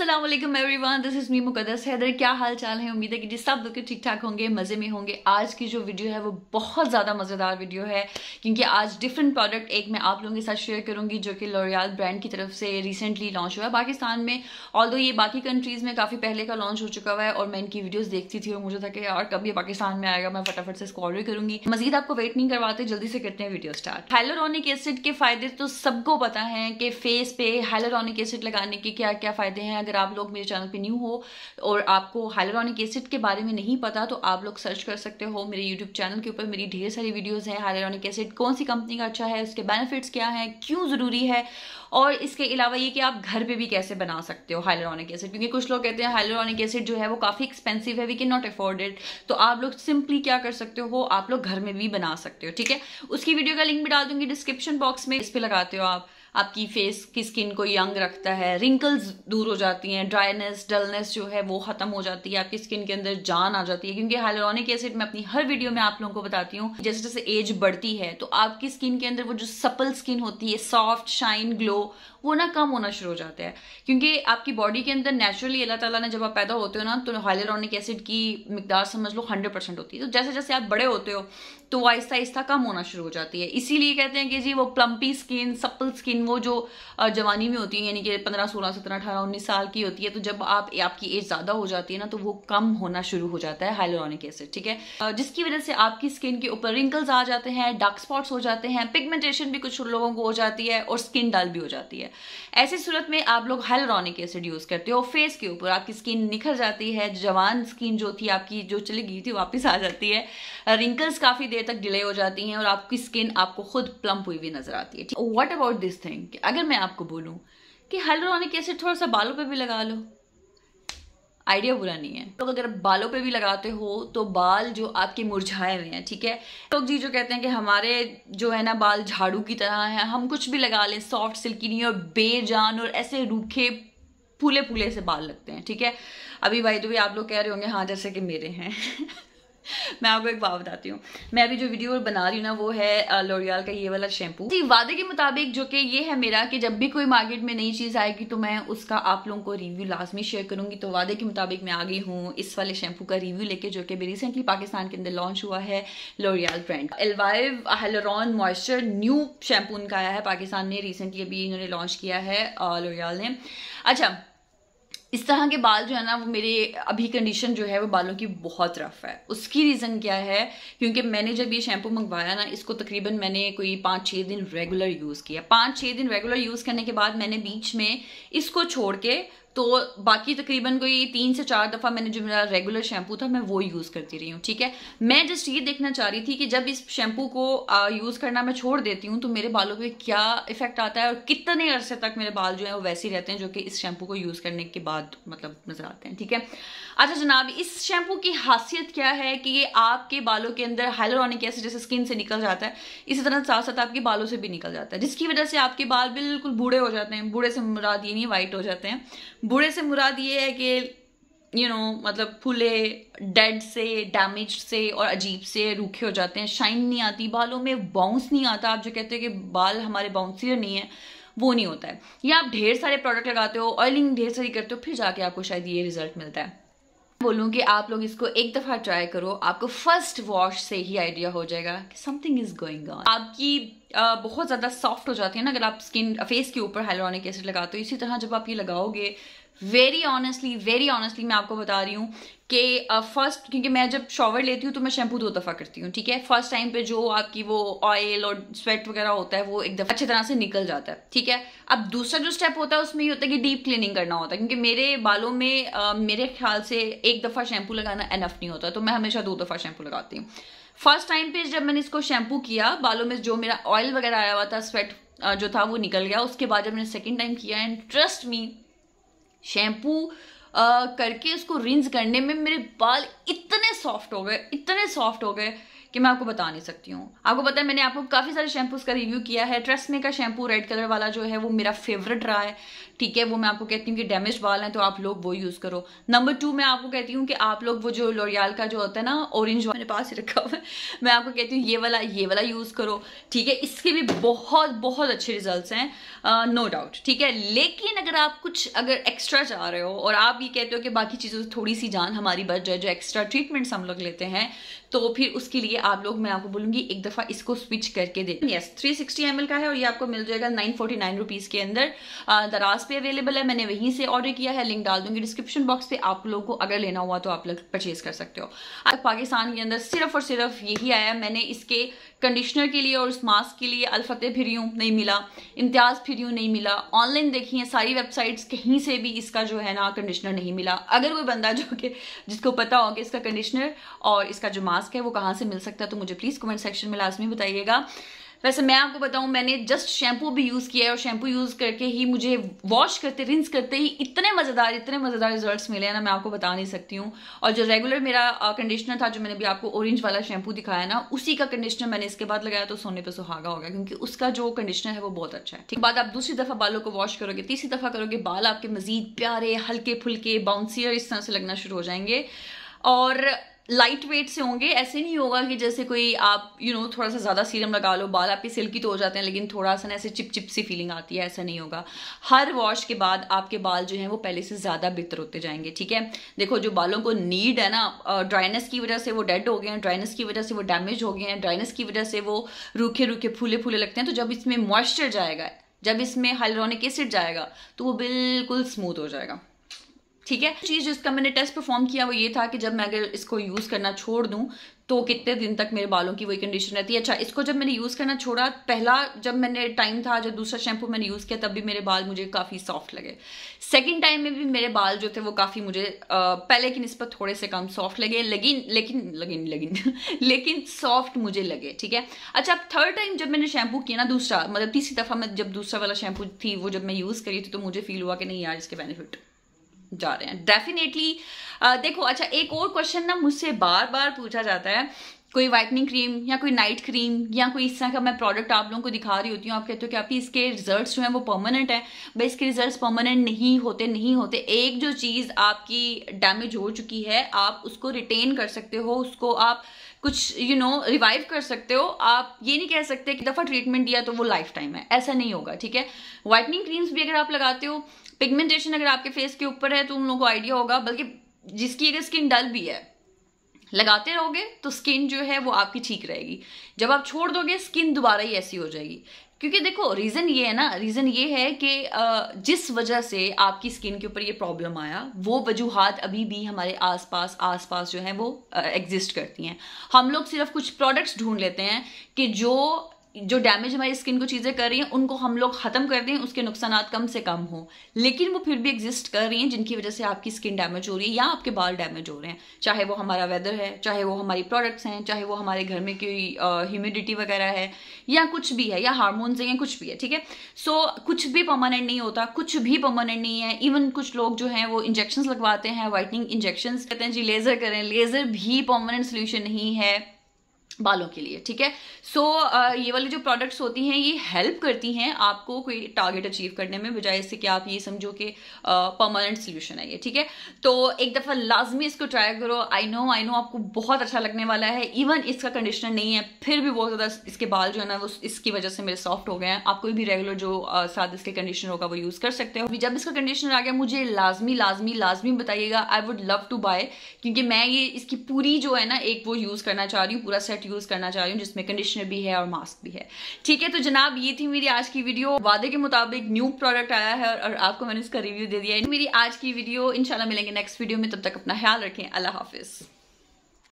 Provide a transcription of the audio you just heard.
Aslam everyone this is me Muqaddas Haider क्या हाल चाल है उम्मीद है कि जी सब लोग ठीक ठाक होंगे मज़े में होंगे आज की जो वीडियो है वो बहुत ज़्यादा मज़ेदार वीडियो है क्योंकि आज डिफरेंट प्रोडक्ट एक मैं आप लोगों के साथ शेयर करूंगी जो कि लोरियाल ब्रांड की तरफ से रिसेंटली लॉन्च हुआ है पाकिस्तान में ऑल ये बाकी कंट्रीज़ में काफ़ी पहले का लॉन्च हो चुका हुआ है और मैं इनकी वीडियोज़ देखती थी और मुझे था कि यार कब ये पाकिस्तान में आएगा मैं फटाफट से इसको ऑर्डर करूँगी मजीद आपको वेट नहीं करवाते जल्दी से करते हैं वीडियो स्टार्ट हाइलोरॉनिक एसिड के फ़ायदे तो सबको पता है कि फेस पे हाइलोरॉनिक एसिड लगाने के क्या क्या फ़ायदे हैं अगर आप लोग मेरे चैनल पे न्यू हो और आपको हाइलोरॉनिक एसिड के बारे में नहीं पता तो आप लोग सर्च कर सकते हो मेरे यूट्यूब चैनल के ऊपर मेरी ढेर सारी वीडियोज़ हैं हाइलोरॉनिक एसिड कौन सी कंपनी का अच्छा है उसके बेनिफिट्स क्या है क्यों ज़रूरी है और इसके अलावा ये कि आप घर पर भी कैसे बना सकते हो हाइलरॉनिक एसिड क्योंकि कुछ लोग कहते हैं हाइलोरॉनिक एसिड जो है वो काफ़ी एक्सपेंसिव है we can not afford it तो आप लोग सिंपली क्या कर सकते हो आप लोग घर में भी बना सकते हो ठीक है उसकी वीडियो का लिंक भी डाल दूंगी डिस्क्रिप्शन बॉक्स में इस पर लगाते हो आप आपकी फेस की स्किन को यंग रखता है रिंकल्स दूर हो जाती हैं ड्राइनेस डलनेस जो है वो ख़त्म हो जाती है आपकी स्किन के अंदर जान आ जाती है क्योंकि हाइलोरॉनिक एसिड मैं अपनी हर वीडियो में आप लोगों को बताती हूँ जैसे जैसे एज बढ़ती है तो आपकी स्किन के अंदर वो जो सपल स्किन होती है सॉफ्ट शाइन ग्लो वो ना कम होना शुरू हो जाता है क्योंकि आपकी बॉडी के अंदर नेचुरली अल्लाह ताला ने जब आप पैदा होते हो ना तो हाइलोरॉनिक एसिड की मकदार समझ लो हंड्रेड परसेंट होती है तो जैसे जैसे आप बड़े होते हो तो आहिस्ता आहिस्ता कम होना शुरू हो जाती है इसीलिए कहते हैं कि जी वो प्लम्पी स्किन सप्पल स्किन वो जो जवानी में होती है यानी कि पंद्रह सोलह सत्रह अठारह उन्नीस साल की होती है तो जब आप आपकी एज ज़्यादा हो जाती है ना तो वो कम होना शुरू हो जाता है हाइलोरॉनिक एसिड ठीक है जिसकी वजह से आपकी स्किन के ऊपर रिंकल्स आ जाते हैं डार्क स्पॉट्स हो जाते हैं पिगमेंटेशन भी कुछ लोगों को हो जाती है और स्किन डल भी हो जाती है ऐसी सूरत में आप लोग हाइलोरॉनिक एसिड यूज़ करते हो फेस के ऊपर आपकी स्किन निखर जाती है जवान स्किन जो थी आपकी जो चली गई थी वापस आ जाती है रिंकल्स काफ़ी देर तक डिले हो जाती हैं और आपकी स्किन आपको खुद प्लम्प हुई हुई नजर आती है वॉट अबाउट दिस थिंग अगर मैं आपको बोलूँ कि हाइलोरॉनिक एसिड थोड़ा सा बालों पर भी लगा लो आइडिया बुरा नहीं है लोग तो अगर बालों पे भी लगाते हो तो बाल जो आपके मुरझाए हुए हैं ठीक है लोग जी जो कहते हैं कि हमारे जो है ना बाल झाड़ू की तरह हैं हम कुछ भी लगा लें सॉफ्ट सिल्की नहीं और बेजान और ऐसे रूखे फूले फूले से बाल लगते हैं ठीक है अभी भाई तो भी आप लोग कह रहे होंगे हाँ जैसे कि मेरे हैं मैं आपको एक बात बताती हूँ मैं अभी जो वीडियो बना रही हूँ ना वो है लोरियाल का ये वाला शैम्पू वादे के मुताबिक जो कि ये है मेरा कि जब भी कोई मार्केट में नई चीज़ आएगी तो मैं उसका आप लोगों को रिव्यू लाजमी शेयर करूंगी तो वादे के मुताबिक मैं आ गई हूँ इस वाले शैम्पू का रिव्यू लेके जो कि अभी रिसेंटली पाकिस्तान के अंदर लॉन्च हुआ है L'Oreal brand Elvive hyaluron moisture new shampoo इनका आया है पाकिस्तान ने रिसेंटली अभी इन्होंने लॉन्च किया है लोरियाल ने अच्छा इस तरह के बाल जो है ना वो मेरे अभी कंडीशन जो है वो बालों की बहुत रफ है उसकी रीज़न क्या है क्योंकि मैंने जब ये शैम्पू मंगवाया ना इसको तकरीबन मैंने कोई पाँच छः दिन रेगुलर यूज़ किया पाँच छः दिन रेगुलर यूज़ करने के बाद मैंने बीच में इसको छोड़ के तो बाकी तकरीबन कोई तीन से चार दफ़ा मैंने जो मेरा रेगुलर शैम्पू था मैं वो यूज़ करती रही हूँ ठीक है मैं जस्ट ये देखना चाह रही थी कि जब इस शैम्पू को यूज़ करना मैं छोड़ देती हूँ तो मेरे बालों पे क्या इफेक्ट आता है और कितने अरसे तक मेरे बाल जो है वो वैसे ही रहते हैं जो कि इस शैम्पू को यूज़ करने के बाद मतलब नज़र आते हैं ठीक है अच्छा जनाब इस शैम्पू की खासियत क्या है कि ये आपके बालों के अंदर हाइलोरॉनिक एसिड जैसे स्किन से निकल जाता है इसी तरह साथ साथ आपके बालों से भी निकल जाता है जिसकी वजह से आपके बाल बिल्कुल बूढ़े हो जाते हैं बूढ़े से मुराद ये नहीं वाइट हो जाते हैं बूढ़े से मुराद ये है कि यू you नो know, मतलब फूले डेड से डैमेज से और अजीब से रूखे हो जाते हैं शाइन नहीं आती बालों में बाउंस नहीं आता आप जो कहते हैं कि बाल हमारे बाउंसियर नहीं है वो नहीं होता है या आप ढेर सारे प्रोडक्ट लगाते हो ऑयलिंग ढेर सारी करते हो फिर जाके आपको शायद ये रिजल्ट मिलता है बोलूँ कि आप लोग इसको एक दफ़ा ट्राई करो आपको फर्स्ट वॉश से ही आइडिया हो जाएगा कि समथिंग इज़ गोइंग ऑन आपकी आ, बहुत ज़्यादा सॉफ्ट हो जाती है ना अगर आप स्किन फेस के ऊपर हाइलोनिक एसिड लगाते हो इसी तरह जब आप ये लगाओगे वेरी ऑनेस्टली वेरी ऑनेस्टली मैं आपको बता रही हूँ कि फर्स्ट uh, क्योंकि मैं जब शॉवर लेती हूँ तो मैं शैम्पू दो दफ़ा करती हूँ ठीक है फर्स्ट टाइम पे जो आपकी वो ऑयल और स्वेट वगैरह होता है वो एकदम अच्छी तरह से निकल जाता है ठीक है अब दूसरा जो स्टेप होता है उसमें ये होता है कि डीप क्लीनिंग करना होता है क्योंकि मेरे बालों में uh, मेरे ख्याल से एक दफ़ा शैम्पू लगाना एनफ नहीं होता तो मैं हमेशा दो दफ़ा शैम्पू लगाती हूँ फर्स्ट टाइम पे जब मैंने इसको शैम्पू किया बालों में जो मेरा ऑयल वगैरह आया हुआ था स्वेट uh, जो था वो निकल गया उसके बाद जब मैंने सेकेंड टाइम किया एंड ट्रस्ट मी शैम्पू करके उसको रिंस करने में मेरे बाल इतने सॉफ्ट हो गए इतने सॉफ्ट हो गए कि मैं आपको बता नहीं सकती हूँ आपको पता है मैंने आपको काफ़ी सारे शैम्पूस का रिव्यू किया है ट्रेसमे का शैम्पू रेड कलर वाला जो है वो मेरा फेवरेट रहा है ठीक है वो मैं आपको कहती हूँ कि डैमेज बाल हैं तो आप लोग वो यूज़ करो नंबर टू मैं आपको कहती हूँ कि आप लोग वो जो लोरियाल का जो होता है ना ऑरेंज मेरे पास ही रखा हुआ है मैं आपको कहती हूँ ये वाला ये वाला यूज़ करो ठीक है इसके भी बहुत बहुत अच्छे रिजल्ट हैं नो डाउट ठीक है लेकिन अगर आप कुछ अगर एक्स्ट्रा चाह रहे हो और आप ये कहते हो कि बाकी चीज़ों से थोड़ी सी जान हमारी बच जाए जो एक्स्ट्रा ट्रीटमेंट्स हम लोग लेते हैं तो फिर उसके लिए आप लोग मैं आपको बोलूंगी एक दफा इसको स्विच करके दे यस थ्री सिक्सटी का है और ये आपको मिल जाएगा नाइन फोर्टी नाइन रुपीज़ के अंदर दराज पे अवेलेबल है मैंने वहीं से ऑर्डर किया है लिंक डाल दूंगी डिस्क्रिप्शन बॉक्स पे आप लोगों को अगर लेना हुआ तो आप लोग परचेज कर सकते हो अब पाकिस्तान के अंदर सिर्फ और सिर्फ यही आया मैंने इसके कंडीशनर के लिए और उस मास्क के लिए अलफतः फिर यूँ नहीं मिला इम्तियाज़ फिर यूँ नहीं मिला ऑनलाइन देखिए सारी वेबसाइट्स कहीं से भी इसका जो है ना कंडीशनर नहीं मिला अगर कोई बंदा जो कि जिसको पता हो कि इसका कंडीशनर और इसका जो मास्क मास्क है वो कहाँ से मिल सकता है तो मुझे प्लीज़ कमेंट सेक्शन में लाजमी बताइएगा वैसे मैं आपको बताऊं मैंने जस्ट शैम्पू भी यूज़ किया है और शैम्पू यूज़ करके ही मुझे वॉश करते रिंस करते ही इतने मज़ेदार इतने मज़ेदार रिजल्ट्स मिले हैं ना मैं आपको बता नहीं सकती हूँ और जो रेगुलर मेरा कंडीशनर था जो मैंने भी आपको ऑरेंज वाला शैम्पू दिखाया ना उसी का कंडीशनर मैंने इसके बाद लगाया तो सोने पर सुहागा होगा क्योंकि उसका जो कंडीशनर है वो बहुत अच्छा है ठीक बाद आप दूसरी दफ़ा बालों को वॉश करोगे तीसरी दफ़ा करोगे बाल आपके मज़ीद प्यारे हल्के फुल्के बाउंसियर इस तरह से लगना शुरू हो जाएंगे और लाइट वेट से होंगे ऐसे नहीं होगा कि जैसे कोई आप यू you नो know, थोड़ा सा ज़्यादा सीरम लगा लो बाल आपके सिल्की तो हो जाते हैं लेकिन थोड़ा सा ना ऐसे चिप चिप सी फीलिंग आती है ऐसा नहीं होगा हर वॉश के बाद आपके बाल जो हैं वो पहले से ज़्यादा बेहतर होते जाएंगे ठीक है देखो जो बालों को नीड है ना ड्राइनेस की वजह से वो डेड हो गए हैं ड्राइनेस की वजह से वो डैमेज हो गए हैं ड्राइनेस की वजह से वो रूखे रूखे फूले फूले लगते हैं तो जब इसमें मॉइस्चर जाएगा जब इसमें हाइलोनिक एसिड जाएगा तो वो बिल्कुल स्मूथ हो जाएगा ठीक है चीज़ जिसका मैंने टेस्ट परफॉर्म किया वो ये था कि जब मैं अगर इसको यूज़ करना छोड़ दूं तो कितने दिन तक मेरे बालों की वही कंडीशन रहती है अच्छा इसको जब मैंने यूज़ करना छोड़ा पहला जब मैंने टाइम था जब दूसरा शैम्पू मैंने यूज़ किया तब भी मेरे बाल मुझे काफ़ी सॉफ्ट लगे सेकंड टाइम में भी मेरे बाल जो थे वो काफ़ी मुझे आ, पहले की नस्बत थोड़े से कम सॉफ्ट लगे लेकिन लेकिन लेकिन लेकिन लेकिन सॉफ्ट मुझे लगे ठीक है अच्छा अब थर्ड टाइम जब मैंने शैम्पू किया ना दूसरा मतलब तीसरी दफ़ा मैं जब दूसरा वाला शैम्पू थी वो जब मैं यूज़ करी थी तो मुझे फील हुआ कि नहीं यार इसके बेनिफिट जा रहे हैं डेफिनेटली uh, देखो अच्छा एक और क्वेश्चन ना मुझसे बार बार पूछा जाता है कोई वाइटनिंग क्रीम या कोई नाइट क्रीम या कोई इस तरह का मैं प्रोडक्ट आप लोगों को दिखा रही होती हूँ आप कहते हो कि आपकी इसके रिजल्ट्स जो हैं वो परमानेंट है भाई इसके रिजल्ट्स परमानेंट नहीं होते नहीं होते एक जो चीज़ आपकी डैमेज हो चुकी है आप उसको रिटेन कर सकते हो उसको आप कुछ यू नो रिवाइव कर सकते हो आप ये नहीं कह सकते कि दफ़ा ट्रीटमेंट दिया तो वो लाइफ टाइम है ऐसा नहीं होगा ठीक है वाइटनिंग क्रीम्स भी अगर आप लगाते हो पिगमेंटेशन अगर आपके फेस के ऊपर है तो उन लोगों को आइडिया होगा बल्कि जिसकी अगर स्किन डल भी है लगाते रहोगे तो स्किन जो है वो आपकी ठीक रहेगी जब आप छोड़ दोगे स्किन दोबारा ही ऐसी हो जाएगी क्योंकि देखो रीज़न ये है ना रीज़न ये है कि जिस वजह से आपकी स्किन के ऊपर ये प्रॉब्लम आया वो वजूहत अभी भी हमारे आसपास आसपास जो है वो एग्जिस्ट करती हैं हम लोग सिर्फ कुछ प्रोडक्ट्स ढूंढ लेते हैं कि जो जो डैमेज हमारी स्किन को चीज़ें कर रही हैं उनको हम लोग ख़त्म कर दें उसके नुकसान कम से कम हो लेकिन वो फिर भी एग्जिस्ट कर रही हैं जिनकी वजह से आपकी स्किन डैमेज हो रही है या आपके बाल डैमेज हो रहे हैं चाहे वो हमारा वेदर है चाहे वो हमारी प्रोडक्ट्स हैं चाहे वो हमारे घर में कोई ह्यूमिडिटी वगैरह है या कुछ भी है या हारमोन्स हैं कुछ भी है ठीक है सो कुछ भी परमानेंट नहीं होता कुछ भी परमानेंट नहीं है इवन कुछ लोग जो हैं वो इंजेक्शन लगवाते हैं वाइटनिंग इंजेक्शन कहते हैं जी लेज़र करें लेज़र भी परमानेंट सोल्यूशन नहीं है बालों के लिए ठीक है सो so, ये वाले जो प्रोडक्ट्स होती हैं ये हेल्प करती हैं आपको कोई टारगेट अचीव करने में बजाय इससे कि आप ये समझो कि परमानेंट सोल्यूशन है ये ठीक है तो एक दफ़ा लाजमी इसको ट्राई करो आई नो आई नो आपको बहुत अच्छा लगने वाला है इवन इसका कंडीशनर नहीं है फिर भी बहुत ज़्यादा इसके बाल जो है ना वो इसकी वजह से मेरे सॉफ्ट हो गए हैं आप कोई भी रेगुलर जो साथ इसके कंडीशनर होगा वो यूज़ कर सकते हो जब इसका कंडीशनर आ गया मुझे लाजमी लाजमी लाजमी बताइएगा I would love to buy क्योंकि मैं ये इसकी पूरी जो है ना एक वो यूज़ करना चाह रही हूँ पूरा सेट यूज़ करना चाह रही हूँ जिसमें कंडीशनर भी है और मास्क भी है ठीक है तो जनाब ये थी मेरी आज की वीडियो वादे के मुताबिक न्यू प्रोडक्ट आया है और आपको मैंने इसका रिव्यू दे दिया है मेरी आज की वीडियो इनशाला मिलेंगे नेक्स्ट वीडियो में तब तक अपना ख्याल रखें अल्लाह हाफिज़